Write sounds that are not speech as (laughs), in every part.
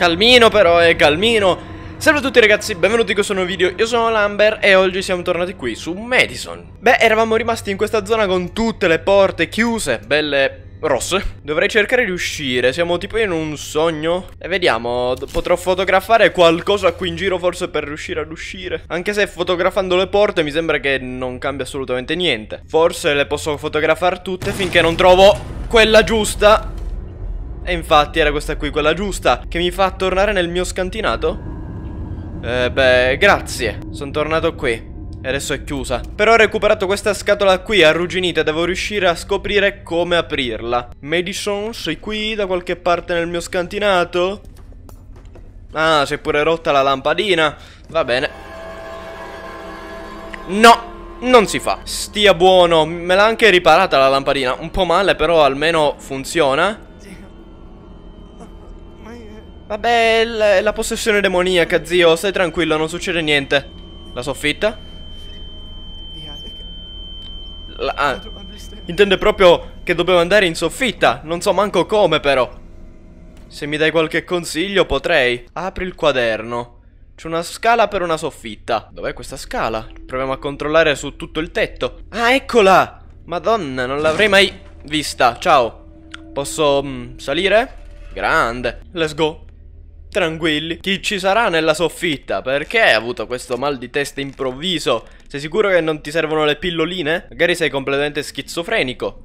Calmino però, è calmino Salve a tutti ragazzi, benvenuti in questo nuovo video, io sono Lambert e oggi siamo tornati qui su Madison Beh, eravamo rimasti in questa zona con tutte le porte chiuse, belle rosse Dovrei cercare di uscire, siamo tipo in un sogno E vediamo, potrò fotografare qualcosa qui in giro forse per riuscire ad uscire Anche se fotografando le porte mi sembra che non cambia assolutamente niente Forse le posso fotografare tutte finché non trovo quella giusta e infatti era questa qui quella giusta Che mi fa tornare nel mio scantinato? Eh beh, grazie Sono tornato qui e adesso è chiusa Però ho recuperato questa scatola qui arrugginita Devo riuscire a scoprire come aprirla Madison, sei qui da qualche parte nel mio scantinato? Ah, si è pure rotta la lampadina Va bene No non si fa Stia buono Me l'ha anche riparata la lampadina Un po' male però almeno funziona Vabbè, è la possessione demoniaca, zio. Stai tranquillo, non succede niente. La soffitta? La, ah, intende proprio che dobbiamo andare in soffitta. Non so manco come, però. Se mi dai qualche consiglio, potrei. Apri il quaderno. C'è una scala per una soffitta. Dov'è questa scala? Proviamo a controllare su tutto il tetto. Ah, eccola! Madonna, non l'avrei mai vista. Ciao. Posso mh, mm, salire? Grande. Let's go tranquilli, chi ci sarà nella soffitta? Perché hai avuto questo mal di testa improvviso? Sei sicuro che non ti servono le pilloline? Magari sei completamente schizofrenico.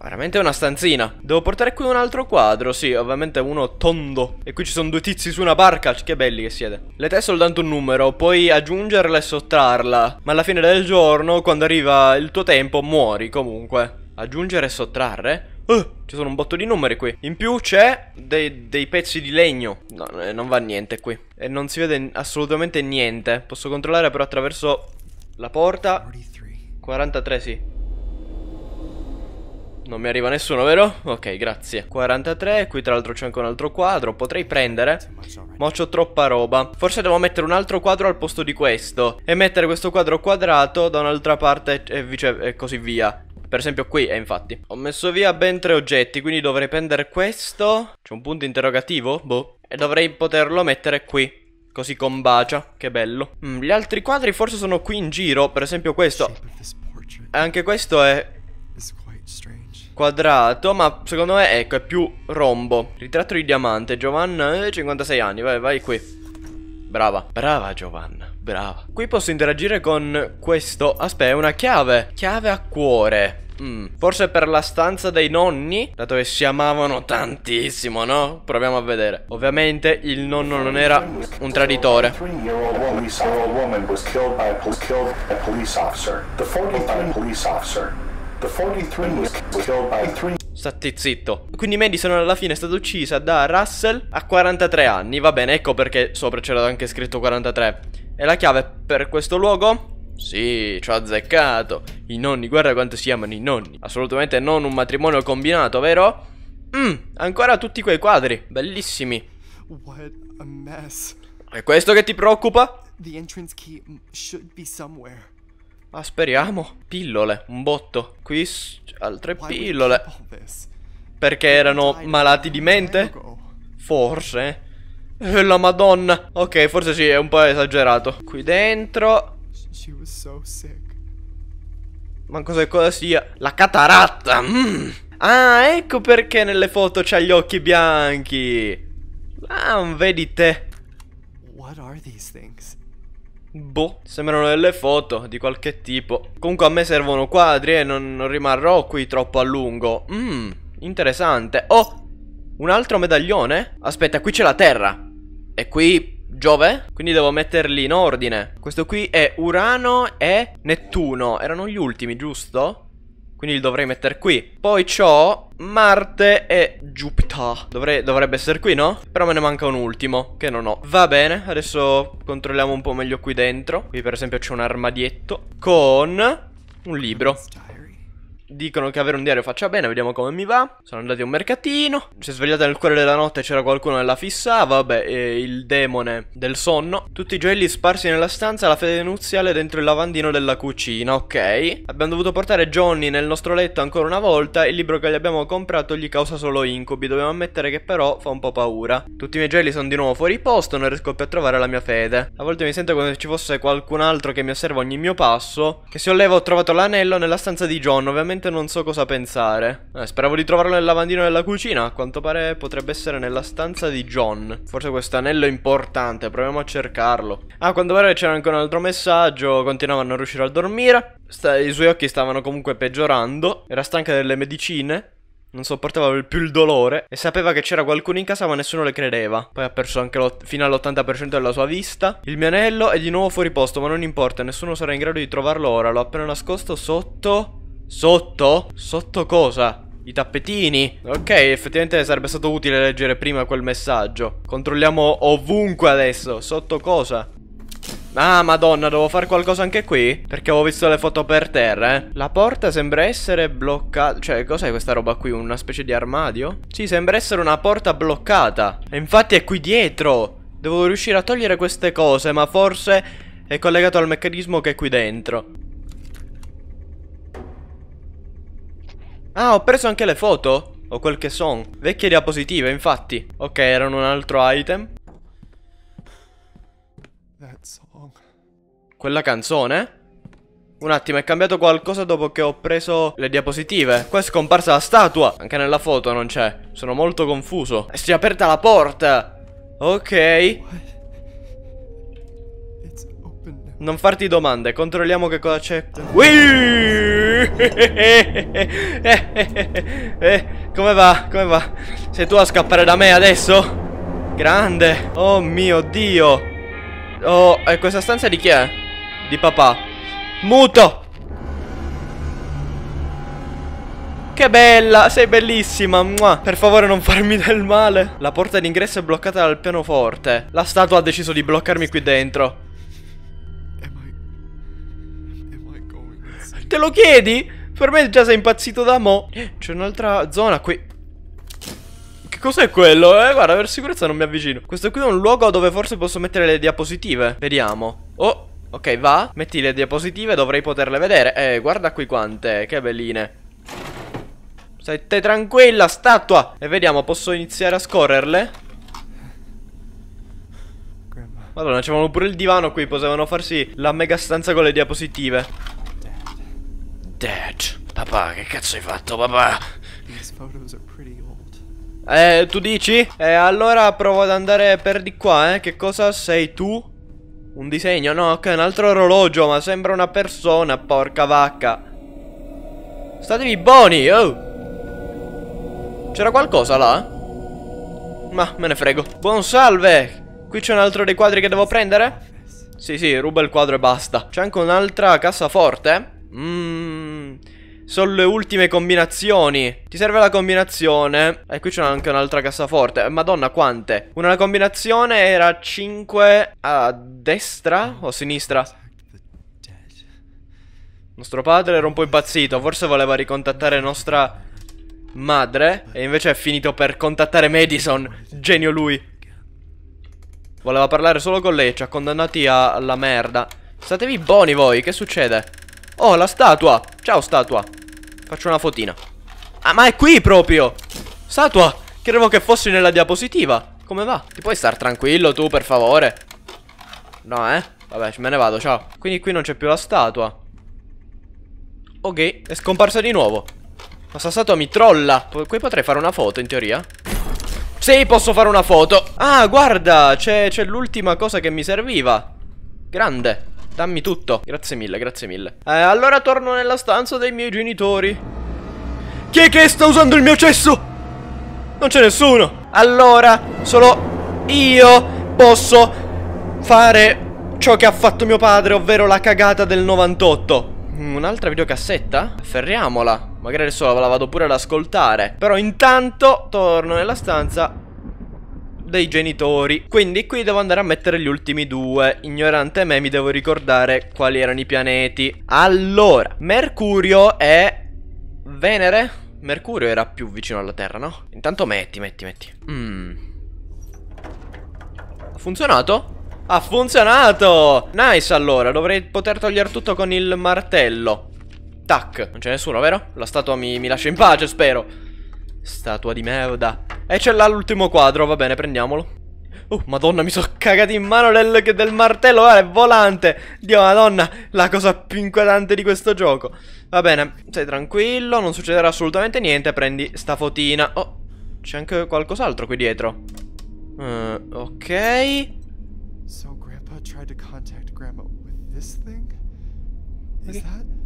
Veramente una stanzina Devo portare qui un altro quadro Sì, ovviamente uno tondo E qui ci sono due tizi su una barca Che belli che siete L'età è soltanto un numero Puoi aggiungerla e sottrarla Ma alla fine del giorno Quando arriva il tuo tempo Muori comunque Aggiungere e sottrarre Oh, ci sono un botto di numeri qui. In più c'è dei, dei, pezzi di legno. No, eh, non va niente qui. E non si vede assolutamente niente. Posso controllare però attraverso la porta. 43, sì. Non mi arriva nessuno, vero? Ok, grazie. 43, qui tra l'altro c'è anche un altro quadro. Potrei prendere. Ma ho troppa roba. Forse devo mettere un altro quadro al posto di questo. E mettere questo quadro quadrato da un'altra parte e, e così via. Per esempio qui è eh, infatti. Ho messo via ben tre oggetti, quindi dovrei prendere questo. C'è un punto interrogativo? Boh. E dovrei poterlo mettere qui. Così combacia, che bello. Mm, gli altri quadri forse sono qui in giro, per esempio questo. Anche questo è quadrato, ma secondo me, ecco, è più rombo. Ritratto di diamante, Giovanna, eh, 56 anni, vai, vai qui. Brava, brava Giovanna brava. Qui posso interagire con questo... Aspetta, è una chiave. Chiave a cuore. Mm. Forse per la stanza dei nonni, dato che si amavano tantissimo, no? Proviamo a vedere. Ovviamente il nonno non era un traditore. Un State zitto. Quindi Madison alla fine è stata uccisa da Russell a 43 anni. Va bene, ecco perché sopra c'era anche scritto 43. E la chiave per questo luogo? Sì, ci ho azzeccato. I nonni, guarda quanto si amano i nonni. Assolutamente non un matrimonio combinato, vero? Mmm, ancora tutti quei quadri, bellissimi. What a mess. È questo che ti preoccupa? The entrance key should be somewhere. Ah, speriamo. Pillole, un botto. Qui altre pillole. Perché erano malati di mente? Forse. Eh, la madonna. Ok, forse sì, è un po' esagerato. Qui dentro... Ma cosa, cosa sia? La cataratta! Mm. Ah, ecco perché nelle foto c'ha gli occhi bianchi. Ah, vedi te. What are these things? Boh, sembrano delle foto di qualche tipo. Comunque a me servono quadri e non, non rimarrò qui troppo a lungo. Mmm, interessante. Oh, un altro medaglione? Aspetta, qui c'è la Terra. E qui Giove? Quindi devo metterli in ordine. Questo qui è Urano e Nettuno. Erano gli ultimi, giusto? Quindi li dovrei mettere qui. Poi c'ho Marte e Jupiter. Dovrei, dovrebbe essere qui, no? Però me ne manca un ultimo, che non ho. Va bene, adesso controlliamo un po' meglio qui dentro. Qui per esempio c'è un armadietto con un libro dicono che avere un diario faccia bene, vediamo come mi va. Sono andati a un mercatino, si è svegliata nel cuore della notte, c'era qualcuno che la fissava, vabbè, eh, il demone del sonno. Tutti i gioielli sparsi nella stanza, la fede nuziale dentro il lavandino della cucina, ok. Abbiamo dovuto portare Johnny nel nostro letto ancora una volta, il libro che gli abbiamo comprato gli causa solo incubi, dobbiamo ammettere che però fa un po' paura. Tutti i miei gioielli sono di nuovo fuori posto, non riesco più a trovare la mia fede. A volte mi sento come se ci fosse qualcun altro che mi osserva ogni mio passo, che se lo levo ho trovato l'anello nella stanza di John, ovviamente Sinceramente non so cosa pensare. Eh, speravo di trovarlo nel lavandino della cucina. A quanto pare potrebbe essere nella stanza di John. Forse questo anello è importante. Proviamo a cercarlo. Ah, a quanto pare c'era anche un altro messaggio. Continuava a non riuscire a dormire. Sta I suoi occhi stavano comunque peggiorando. Era stanca delle medicine. Non sopportava più il dolore e sapeva che c'era qualcuno in casa ma nessuno le credeva. Poi ha perso anche fino all'80% della sua vista. Il mio anello è di nuovo fuori posto ma non importa, nessuno sarà in grado di trovarlo ora. L'ho appena nascosto sotto... Sotto? Sotto cosa? I tappetini? Ok, effettivamente sarebbe stato utile leggere prima quel messaggio. Controlliamo ovunque adesso. Sotto cosa? Ah, madonna, devo fare qualcosa anche qui? Perché avevo visto le foto per terra, eh. La porta sembra essere bloccata... Cioè, cos'è questa roba qui? Una specie di armadio? Sì, sembra essere una porta bloccata. E infatti è qui dietro. Devo riuscire a togliere queste cose, ma forse... È collegato al meccanismo che è qui dentro. Ah, ho preso anche le foto? O quel che sono. Vecchie diapositive, infatti. Ok, erano un altro item. That song. Quella canzone? Un attimo, è cambiato qualcosa dopo che ho preso le diapositive. Qua è scomparsa la statua. Anche nella foto non c'è. Sono molto confuso. E si è aperta la porta. Ok. Non farti domande, controlliamo che cosa c'è. Eh, (laughs) come va? Come va? Sei tu a scappare da me adesso? Grande! Oh mio Dio! Oh, e questa stanza di chi è? Di papà. Muto! Che bella, sei bellissima Mua. Per favore non farmi del male La porta d'ingresso è bloccata dal pianoforte La statua ha deciso di bloccarmi qui dentro Te lo chiedi? Per me già sei impazzito da mo. C'è un'altra zona qui. Che cos'è quello? Eh, guarda, per sicurezza non mi avvicino. Questo qui è un luogo dove forse posso mettere le diapositive. Vediamo. Oh, ok, va. Metti le diapositive, dovrei poterle vedere. Eh, guarda qui quante. Che belline. Stai tranquilla, statua. E vediamo, posso iniziare a scorrerle? Madonna, c'avevano pure il divano qui, potevano farsi la mega stanza con le diapositive. Dad. Papà, che cazzo hai fatto, papà? Eh, tu dici? Eh, allora provo ad andare per di qua, eh. Che cosa sei tu? Un disegno? No, ok, un altro orologio, ma sembra una persona, porca vacca. Statevi buoni, oh! C'era qualcosa là? Ma, me ne frego. Buon salve! Qui c'è un altro dei quadri che devo prendere? Sì, sì, ruba il quadro e basta. C'è anche un'altra cassaforte, eh? Mmm... Sono le ultime combinazioni Ti serve la combinazione E qui c'è anche un'altra cassaforte Madonna quante Una combinazione era 5 a destra o sinistra Nostro padre era un po' impazzito Forse voleva ricontattare nostra madre E invece è finito per contattare Madison Genio lui Voleva parlare solo con lei Ci ha condannati alla merda Statevi buoni voi Che succede? Oh, la statua. Ciao, statua. Faccio una fotina. Ah, ma è qui proprio. Statua, credevo che fossi nella diapositiva. Come va? Ti puoi star tranquillo tu, per favore? No, eh? Vabbè, me ne vado, ciao. Quindi qui non c'è più la statua. Ok, è scomparsa di nuovo. Ma sta statua mi trolla. P qui potrei fare una foto, in teoria. Sì, posso fare una foto. Ah, guarda, c'è l'ultima cosa che mi serviva. Grande. Dammi tutto. Grazie mille, grazie mille. Eh, allora torno nella stanza dei miei genitori. Chi è che sta usando il mio cesso? Non c'è nessuno. Allora, solo io posso fare ciò che ha fatto mio padre, ovvero la cagata del 98. Mm, un'altra videocassetta? Ferriamola. Magari adesso la vado pure ad ascoltare. Però intanto torno nella stanza dei genitori. Quindi qui devo andare a mettere gli ultimi due. Ignorante me mi devo ricordare quali erano i pianeti. Allora, Mercurio è... Venere? Mercurio era più vicino alla Terra, no? Intanto metti, metti, metti. Mm. Ha funzionato? Ha funzionato! Nice allora, dovrei poter togliere tutto con il martello. Tac, non c'è nessuno, vero? La statua mi, mi lascia in pace, spero. Statua di merda. E c'è là l'ultimo quadro, va bene, prendiamolo. Oh, madonna, mi sono cagato in mano del, del martello, guarda, è volante. Dio, madonna, la cosa più inquietante di questo gioco. Va bene, stai tranquillo, non succederà assolutamente niente, prendi sta fotina. Oh, c'è anche qualcos'altro qui dietro. Uh, ok. So grandpa tried to contact grandma with this thing? Is okay. that...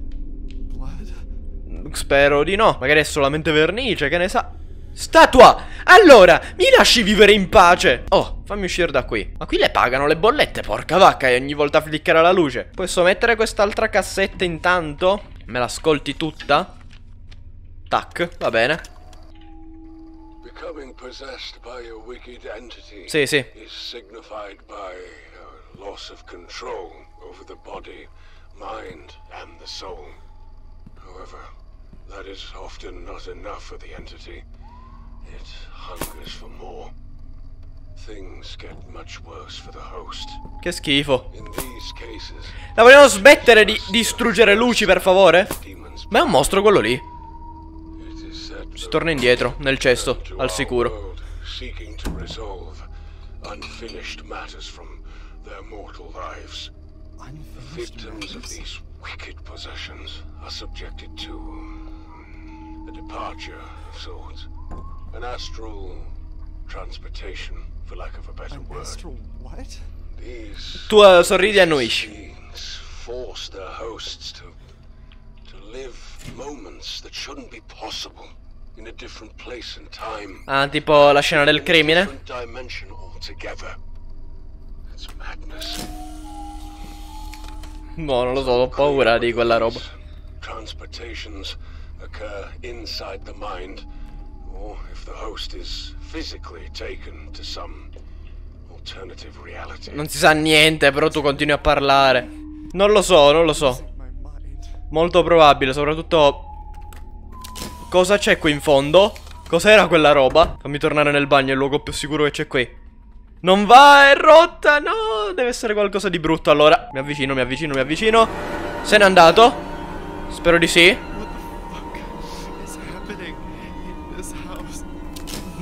Spero di no. Magari è solamente vernice, che ne sa. Statua! Allora, mi lasci vivere in pace! Oh, fammi uscire da qui. Ma qui le pagano le bollette, porca vacca, e ogni volta fliccare la luce. Posso mettere quest'altra cassetta intanto? Me l'ascolti tutta? Tac, va bene. Sì, sì. Loss of control over the body, mind and the soul. However, That is often not enough for the entity. It hungers for more. Things get much worse for the host. Che schifo. La vogliamo smettere di distruggere luci, per favore? Ma è un mostro quello lì. Si torna indietro, nel cesto, al sicuro. Seeking to resolve unfinished matters from their mortal lives. Victims of these wicked possessions are subjected to a departure of sorts. An astral transportation, for lack of a better An word. Astral what? These tu uh, sorridi a force their hosts to to live moments that shouldn't be possible in a different place and time. Ah, tipo la scena del crimine. Dimension altogether. It's madness. No, non lo so, ho paura di quella roba. Transportations occur inside the mind, or if the host is physically taken to some alternative reality. Non si sa niente, però tu continui a parlare. Non lo so, non lo so. Molto probabile, soprattutto... Cosa c'è qui in fondo? Cos'era quella roba? Fammi tornare nel bagno, è il luogo più sicuro che c'è qui. Non va, è rotta, no! Deve essere qualcosa di brutto, allora. Mi avvicino, mi avvicino, mi avvicino. Se n'è andato? Spero di sì.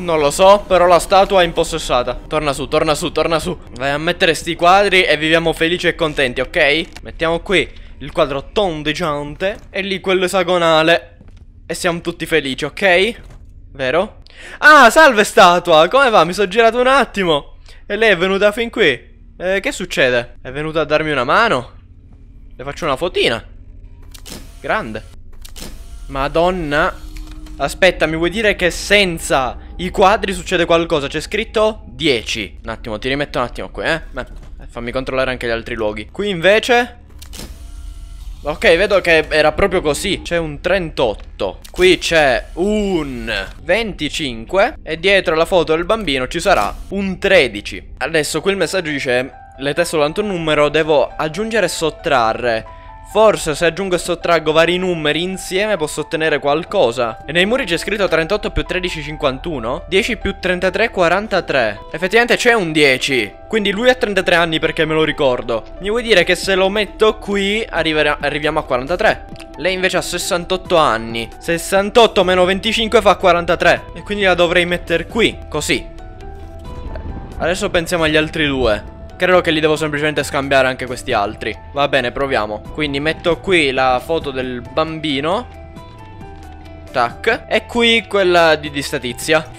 Non lo so, però la statua è impossessata. Torna su, torna su, torna su. Vai a mettere sti quadri e viviamo felici e contenti, ok? Mettiamo qui il quadro tondeggiante e lì quello esagonale. E siamo tutti felici, ok? Vero? Ah, salve statua! Come va? Mi sono girato un attimo. E lei è venuta fin qui. Eh, che succede? È venuta a darmi una mano? Le faccio una fotina. Grande. Madonna. Aspetta, mi vuoi dire che senza i quadri succede qualcosa, c'è scritto 10. Un attimo, ti rimetto un attimo qui, eh. Beh, eh, fammi controllare anche gli altri luoghi. Qui invece... Ok, vedo che era proprio così. C'è un 38. Qui c'è un 25. E dietro la foto del bambino ci sarà un 13. Adesso qui il messaggio dice... Le testo numero devo aggiungere e sottrarre Forse se aggiungo e sottraggo vari numeri insieme posso ottenere qualcosa. E nei muri c'è scritto 38 più 13, 51. 10 più 33, 43. Effettivamente c'è un 10. Quindi lui ha 33 anni perché me lo ricordo. Mi vuoi dire che se lo metto qui arriviamo a 43. Lei invece ha 68 anni. 68 meno 25 fa 43. E quindi la dovrei mettere qui, così. Adesso pensiamo agli altri due. Credo che li devo semplicemente scambiare anche questi altri. Va bene, proviamo. Quindi metto qui la foto del bambino. Tac. E qui quella di, di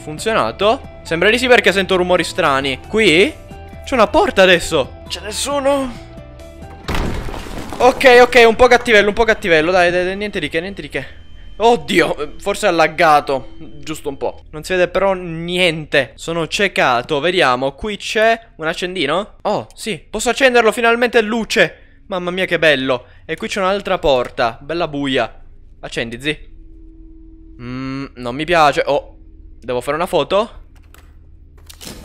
Funzionato? Sembra di sì perché sento rumori strani. Qui? C'è una porta adesso. C'è nessuno? Ok, ok, un po' cattivello, un po' cattivello. Dai, dai, dai niente di che, niente di che. Oddio, forse ha laggato, giusto un po'. Non si vede però niente, sono ciecato, vediamo, qui c'è un accendino? Oh, sì, posso accenderlo finalmente luce! Mamma mia che bello! E qui c'è un'altra porta, bella buia. Accendi, zi. Mm, non mi piace, oh, devo fare una foto?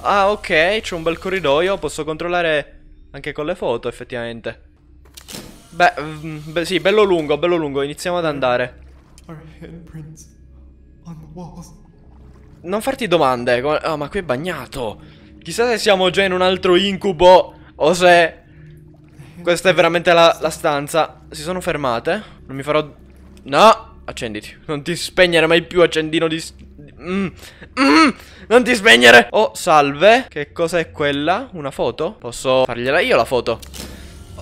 Ah, ok, c'è un bel corridoio, posso controllare anche con le foto effettivamente. Beh, mm, beh sì, bello lungo, bello lungo, iniziamo ad andare. Non farti domande. Oh, ma qui è bagnato. Chissà se siamo già in un altro incubo. O se... Questa è veramente la, la stanza. Si sono fermate. Non mi farò... No! Accenditi. Non ti spegnere mai più, accendino di... Mm. Mm. Non ti spegnere! Oh, salve. Che cosa è quella? Una foto? Posso fargliela io la foto?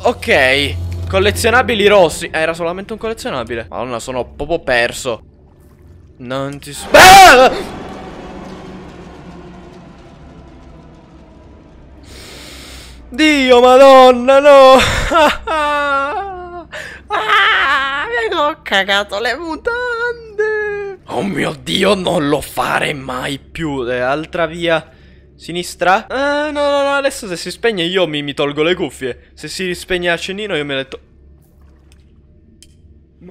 Ok. Collezionabili rossi. Eh, era solamente un collezionabile. Madonna, sono proprio perso. Non ti... Ah! Dio, madonna, no! ah, mi ho cagato le mutande! Oh mio Dio, non lo fare mai più! Eh, altra via... Sinistra? Ah, no, no, no, adesso se si spegne io mi, mi tolgo le cuffie. Se si spegne a io me le tolgo.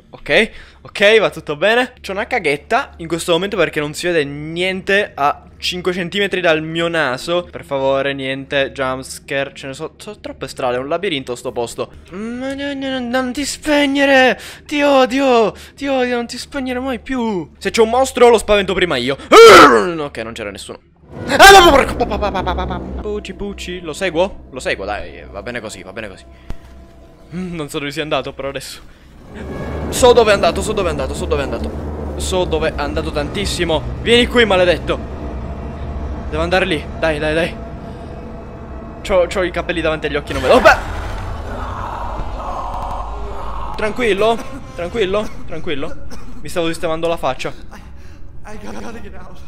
Ok, ok, va tutto bene. C'è una caghetta in questo momento perché non si vede niente a 5 cm dal mio naso. Per favore, niente jumpscare. Ce ne sono, sono troppe strade, è un labirinto sto posto. Mm, non ti spegnere! Ti odio! Ti odio, non ti spegnere mai più! Se c'è un mostro lo spavento prima io. Ok, non c'era nessuno. Bucci ah, bucci, lo seguo? Lo seguo, dai, va bene così, va bene così. Mm, non so dove sia andato, però adesso... So dove è andato, so dove è andato, so dove è andato. So dove è andato tantissimo. Vieni qui, maledetto. Devo andare lì, dai, dai, dai. C'ho, i capelli davanti agli occhi, non vedo. Tranquillo, tranquillo, tranquillo. Mi stavo sistemando la faccia.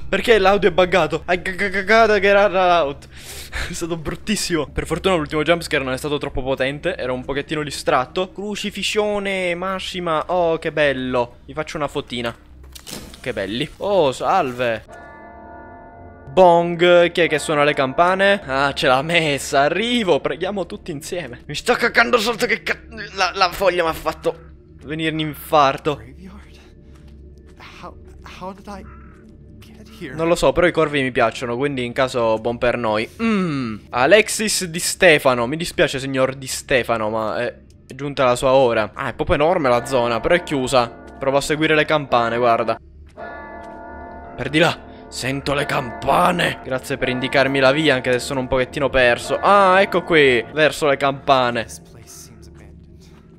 Perché l'audio è buggato? I gotta get out. (laughs) è stato bruttissimo. Per fortuna l'ultimo jumpscare non è stato troppo potente. Era un pochettino distratto. Crucifissione massima. Oh, che bello. Vi faccio una fotina. Che belli. Oh, salve. Bong, chi è che suona le campane? Ah, ce l'ha messa, arrivo, preghiamo tutti insieme. Mi sto caccando sotto che la, la foglia mi ha fatto venire un infarto. Non lo so, però i corvi mi piacciono, quindi in caso buon per noi. Mm. Alexis Di Stefano. Mi dispiace, signor Di Stefano, ma è giunta la sua ora. Ah, è proprio enorme la zona, però è chiusa. Provo a seguire le campane, guarda. Per di là. Sento le campane Grazie per indicarmi la via anche se sono un pochettino perso Ah ecco qui Verso le campane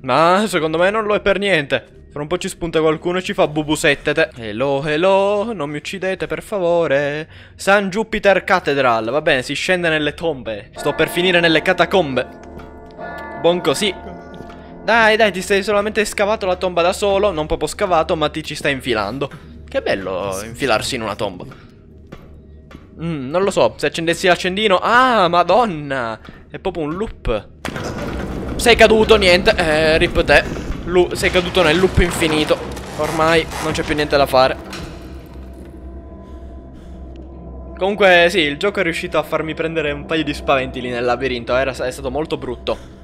Ma secondo me non lo è per niente fra un po' ci spunta qualcuno e ci fa bubusettete. Hello, hello, non mi uccidete per favore. San Jupiter Cathedral. Va bene, si scende nelle tombe. Sto per finire nelle catacombe. Buon così. Dai, dai, ti sei solamente scavato la tomba da solo. Non proprio scavato, ma ti ci stai infilando. Che bello infilarsi in una tomba. Mm, non lo so, se accendessi l'accendino... Ah, madonna! È proprio un loop. Sei caduto, niente. Eh, rip te. Lu sei caduto nel loop infinito. Ormai non c'è più niente da fare. Comunque sì, il gioco è riuscito a farmi prendere un paio di spaventi lì nel labirinto, Era, è stato molto brutto.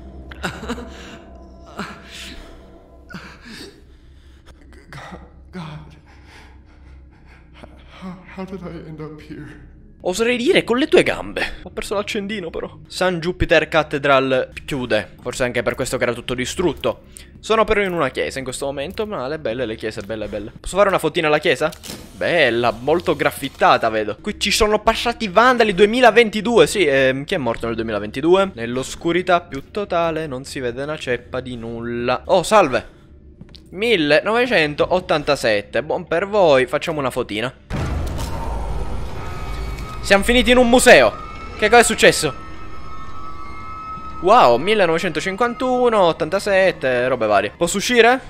Oserei dire con le tue gambe. Ho perso l'accendino però. San Jupiter Cathedral chiude, forse anche per questo che era tutto distrutto. Sono però in una chiesa in questo momento, ma le belle le chiese, belle belle. Posso fare una fotina alla chiesa? Bella, molto graffittata vedo. Qui ci sono passati vandali 2022, sì, ehm, chi è morto nel 2022? Nell'oscurità più totale non si vede una ceppa di nulla. Oh, salve! 1987, buon per voi, facciamo una fotina. Siamo finiti in un museo. Che cosa è successo? Wow, 1951, 87, robe varie. Posso uscire?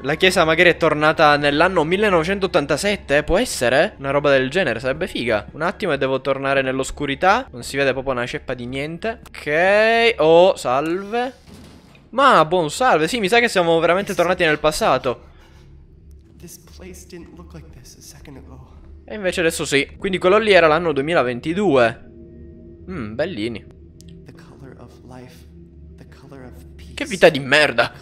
La chiesa magari è tornata nell'anno 1987, eh, può essere? Una roba del genere, sarebbe figa. Un attimo e devo tornare nell'oscurità. Non si vede proprio una ceppa di niente. Ok, oh, salve. Ma, buon salve. Sì, mi sa che siamo veramente tornati nel passato. E invece adesso sì. Quindi quello lì era l'anno 2022. Mmm, bellini. Che vita di merda.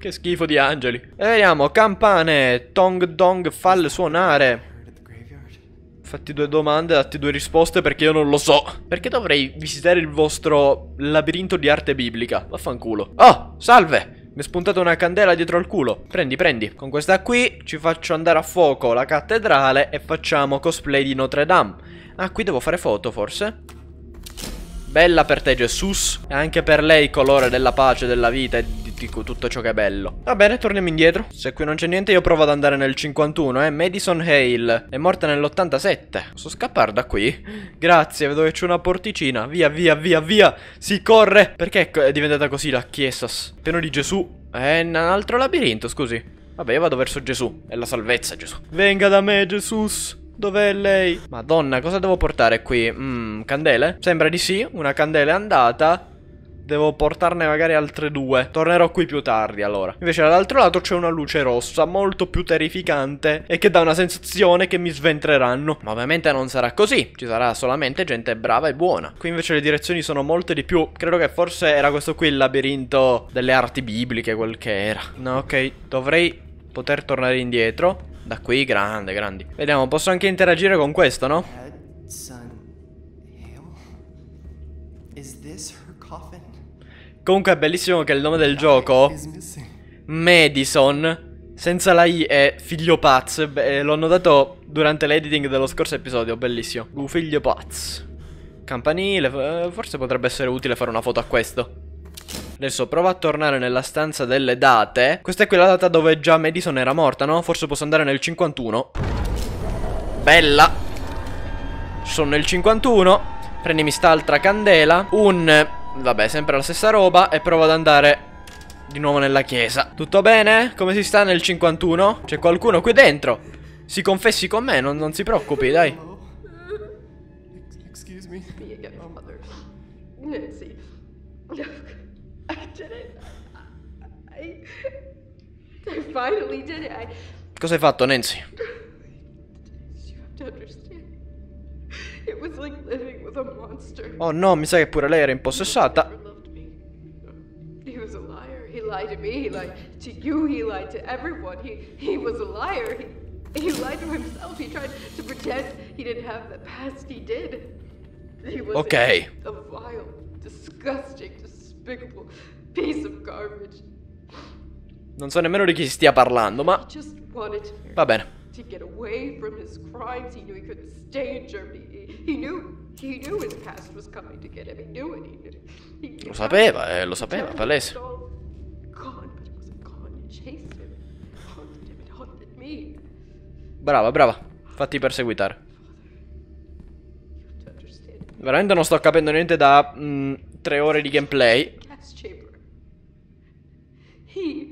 Che schifo di angeli. E vediamo, campane, tong dong, fall suonare. Fatti due domande, datti due risposte perché io non lo so. Perché dovrei visitare il vostro labirinto di arte biblica? Vaffanculo. Oh, salve! Mi è spuntata una candela dietro al culo. Prendi, prendi. Con questa qui ci faccio andare a fuoco la cattedrale e facciamo cosplay di Notre Dame. Ah, qui devo fare foto forse? Bella per te Jesus E anche per lei colore della pace, della vita e di, di tutto ciò che è bello Va bene, torniamo indietro Se qui non c'è niente io provo ad andare nel 51, eh Madison Hale È morta nell'87 Posso scappare da qui? Grazie, vedo che c'è una porticina Via, via, via, via Si corre Perché è diventata così la chiesa? Pieno di Gesù È un altro labirinto, scusi Vabbè, io vado verso Gesù È la salvezza, Gesù Venga da me, Jesus Dov'è lei? Madonna, cosa devo portare qui? Mm, candele? Sembra di sì, una candela è andata Devo portarne magari altre due Tornerò qui più tardi allora Invece dall'altro lato c'è una luce rossa Molto più terrificante E che dà una sensazione che mi sventreranno Ma ovviamente non sarà così Ci sarà solamente gente brava e buona Qui invece le direzioni sono molte di più Credo che forse era questo qui il labirinto Delle arti bibliche quel che era No ok dovrei poter tornare indietro da qui, grande, grandi. Vediamo, posso anche interagire con questo, no? Comunque è bellissimo che il nome del gioco Madison Senza la I è figlio pazzo L'ho notato durante l'editing dello scorso episodio Bellissimo Figlio pazzo Campanile Forse potrebbe essere utile fare una foto a questo Adesso prova a tornare nella stanza delle date. Questa è quella data dove già Madison era morta, no? Forse posso andare nel 51. Bella. Sono nel 51. Prendimi st'altra candela. Un... Vabbè, sempre la stessa roba. E provo ad andare di nuovo nella chiesa. Tutto bene? Come si sta nel 51? C'è qualcuno qui dentro? Si confessi con me, non, non si preoccupi, dai. I finally did it. I... Cosa hai fatto, Nancy? Like oh no, mi sa che pure lei era impossessata. He was a liar. He lied to me. He lied to you. He lied to everyone. He was a liar. He, he lied to himself. He tried to pretend he didn't have the past. He did. He was okay. a vile, disgusting, despicable piece of garbage. Non so nemmeno di chi stia parlando, ma... Va bene. Lo sapeva, eh, lo sapeva, palese. Brava, brava. Fatti perseguitare. Veramente non sto capendo niente da mh, mm, tre ore di gameplay. He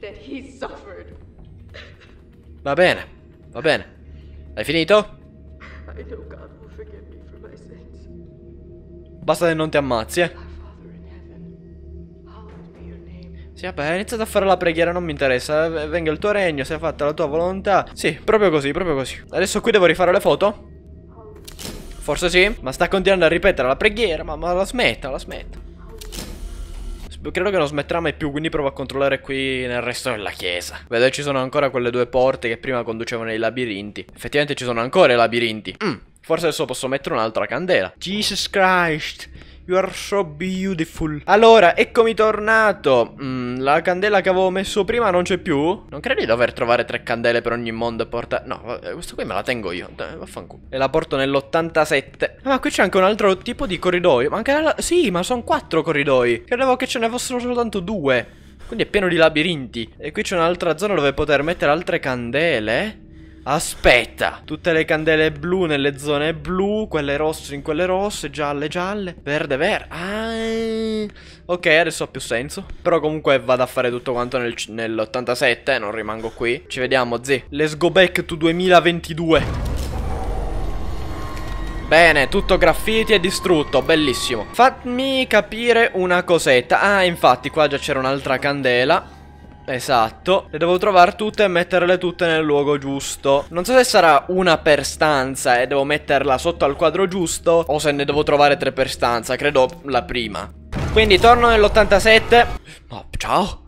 that he suffered. Va bene, va bene. Hai finito? I know God will forgive me for my sins. Basta che non ti ammazzi, eh. Sì, vabbè, hai iniziato a fare la preghiera, non mi interessa. Eh, venga il tuo regno, sia fatta la tua volontà. Sì, proprio così, proprio così. Adesso qui devo rifare le foto? Forse sì, ma sta continuando a ripetere la preghiera, ma, ma la smetta, la smetta credo che non smetterà mai più, quindi provo a controllare qui nel resto della chiesa. Vedo ci sono ancora quelle due porte che prima conducevano ai labirinti. Effettivamente ci sono ancora i labirinti. Mm, forse adesso posso mettere un'altra candela. Jesus Christ! You are so beautiful. Allora, eccomi tornato. Mm, la candela che avevo messo prima non c'è più? Non credi di dover trovare tre candele per ogni mondo e porta... No, eh, questo qui me la tengo io. vaffanculo. E la porto nell'87. Ah, ma qui c'è anche un altro tipo di corridoio. Ma anche la... Sì, ma sono quattro corridoi. Credevo che ce ne fossero soltanto due. Quindi è pieno di labirinti. E qui c'è un'altra zona dove poter mettere altre candele. Aspetta, tutte le candele blu nelle zone blu, quelle rosse in quelle rosse, gialle gialle, verde verde. Ah, ok, adesso ha più senso. Però comunque vado a fare tutto quanto nel, nell'87, non rimango qui. Ci vediamo, zi. Let's go back to 2022. Bene, tutto graffiti e distrutto, bellissimo. Fatemi capire una cosetta. Ah, infatti qua già c'era un'altra candela. Esatto. Le devo trovare tutte e metterle tutte nel luogo giusto. Non so se sarà una per stanza e devo metterla sotto al quadro giusto o se ne devo trovare tre per stanza. Credo la prima. Quindi torno nell'87. No, ciao.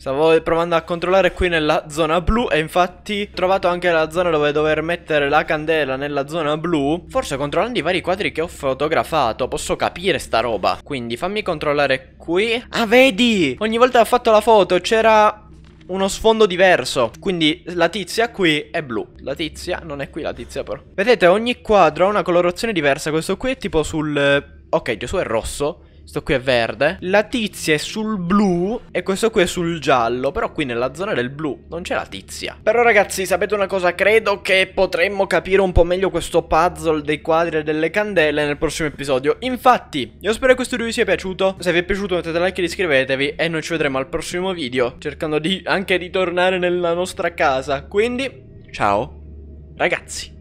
Stavo provando a controllare qui nella zona blu e infatti ho trovato anche la zona dove dover mettere la candela nella zona blu. Forse controllando i vari quadri che ho fotografato posso capire sta roba. Quindi fammi controllare qui. Ah vedi! Ogni volta che ho fatto la foto c'era uno sfondo diverso Quindi la tizia qui è blu La tizia, non è qui la tizia però Vedete ogni quadro ha una colorazione diversa Questo qui è tipo sul... Eh, ok Gesù è rosso questo qui è verde. La tizia è sul blu e questo qui è sul giallo. Però qui nella zona del blu non c'è la tizia. Però ragazzi, sapete una cosa? Credo che potremmo capire un po' meglio questo puzzle dei quadri e delle candele nel prossimo episodio. Infatti, io spero che questo video vi sia piaciuto. Se vi è piaciuto mettete like e iscrivetevi. E noi ci vedremo al prossimo video. Cercando di anche di tornare nella nostra casa. Quindi, ciao ragazzi.